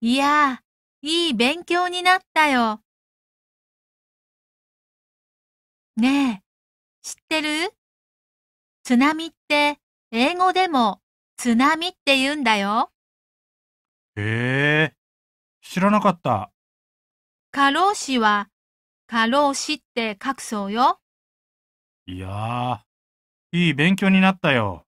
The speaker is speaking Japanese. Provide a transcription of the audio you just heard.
いやあ、いい勉強になったよ。ねえ、知ってる津波って英語でも津波って言うんだよ。へえ、知らなかった。過労死は過労死って書くそうよ。いやあ、いい勉強になったよ。